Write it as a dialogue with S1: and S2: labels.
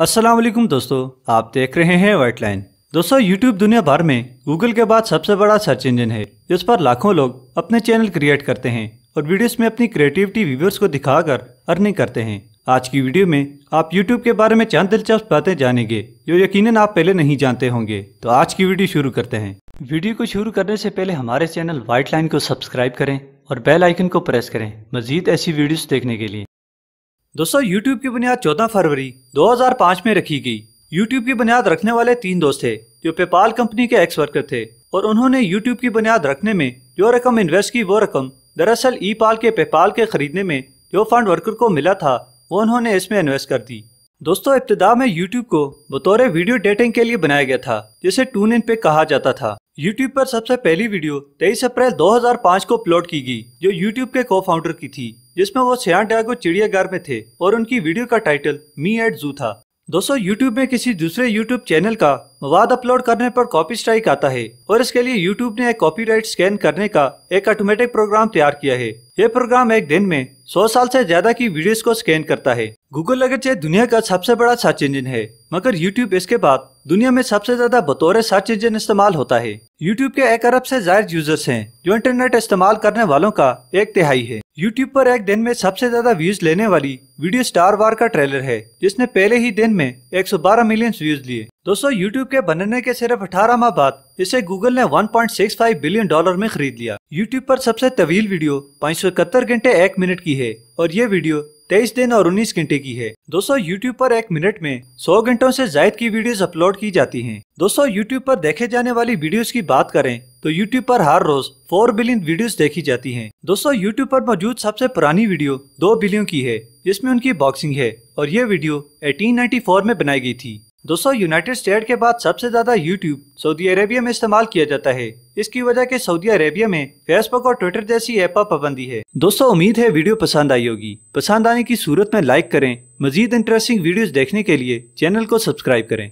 S1: असलम दोस्तों आप देख रहे हैं वाइट लाइन दोस्तों YouTube दुनिया भर में Google के बाद सबसे बड़ा सर्च इंजन है जिस पर लाखों लोग अपने चैनल क्रिएट करते हैं और वीडियोस में अपनी क्रिएटिविटी व्यूवर्स को दिखाकर अर्निंग करते हैं आज की वीडियो में आप YouTube के बारे में चंद दिलचस्प बातें जानेंगे जो यकीनन आप पहले नहीं जानते होंगे तो आज की वीडियो शुरू करते हैं वीडियो को शुरू करने से पहले हमारे चैनल वाइट लाइन को सब्सक्राइब करें और बेल आइकन को प्रेस करें मजीद ऐसी वीडियोस देखने के लिए दोस्तों यूट्यूब की बुनियाद 14 फरवरी 2005 में रखी गई यूट्यूब की बुनियाद रखने वाले तीन दोस्त थे जो पेपाल कंपनी के एक्स वर्कर थे और उन्होंने यूट्यूब की बुनियाद रखने में जो रकम इन्वेस्ट की वो रकम दरअसल ई पाल के पेपाल के खरीदने में जो फंड वर्कर को मिला था वो उन्होंने इसमें इन्वेस्ट कर दी दोस्तों इब्तदा में यूट्यूब को बतौर वीडियो डेटिंग के लिए बनाया गया था जिसे टून इन पे कहा जाता था यूट्यूब पर सबसे पहली वीडियो 23 अप्रैल 2005 को अपलोड की गई जो यूट्यूब के को फाउंडर की थी जिसमें वो सियान सियांटागो चिड़ियाघर में थे और उनकी वीडियो का टाइटल मी एट जू था दोस्तों YouTube में किसी दूसरे YouTube चैनल का मवाद अपलोड करने पर कॉपी स्ट्राइक आता है और इसके लिए YouTube ने एक कॉपीराइट स्कैन करने का एक ऑटोमेटिक प्रोग्राम तैयार किया है यह प्रोग्राम एक दिन में 100 साल से ज्यादा की वीडियोस को स्कैन करता है गूगल चाहे दुनिया का सबसे बड़ा सर्च इंजन है मगर YouTube इसके बाद दुनिया में सबसे ज्यादा बतौर सर्च इंजन इस्तेमाल होता है यूट्यूब के एक अरब से जायद यूजर्स हैं जो इंटरनेट इस्तेमाल करने वालों का एक तिहाई है यूट्यूब पर एक दिन में सबसे ज्यादा व्यूज लेने वाली वीडियो स्टार वार का ट्रेलर है जिसने पहले ही दिन में 112 मिलियन व्यूज लिए दोस्तों यूट्यूब के बनने के सिर्फ अठारह माह बाद इसे गूगल ने वन बिलियन डॉलर में खरीद लिया यूट्यूब आरोप सबसे तवील वीडियो पाँच घंटे एक मिनट की है और ये वीडियो तेईस दिन और उन्नीस घंटे की है दोस्तों यूट्यूब पर एक मिनट में सौ घंटों से जायद की वीडियोस अपलोड की जाती हैं। दोस्तों यूट्यूब पर देखे जाने वाली वीडियोस की बात करें तो यूट्यूब पर हर रोज फोर बिलियन वीडियोस देखी जाती हैं। दोस्तों यूट्यूब पर मौजूद सबसे पुरानी वीडियो दो बिलियन की है जिसमें उनकी बॉक्सिंग है और ये वीडियो एटीन में बनाई गई थी दोस्तों यूनाइटेड स्टेट के बाद सबसे ज़्यादा यूट्यूब सऊदी अरेबिया में इस्तेमाल किया जाता है इसकी वजह के सऊदी अरेबिया में फेसबुक और ट्विटर जैसी ऐप पर पाबंदी है दोस्तों उम्मीद है वीडियो पसंद आई होगी पसंद आने की सूरत में लाइक करें मजीद इंटरेस्टिंग वीडियोस देखने के लिए चैनल को सब्सक्राइब करें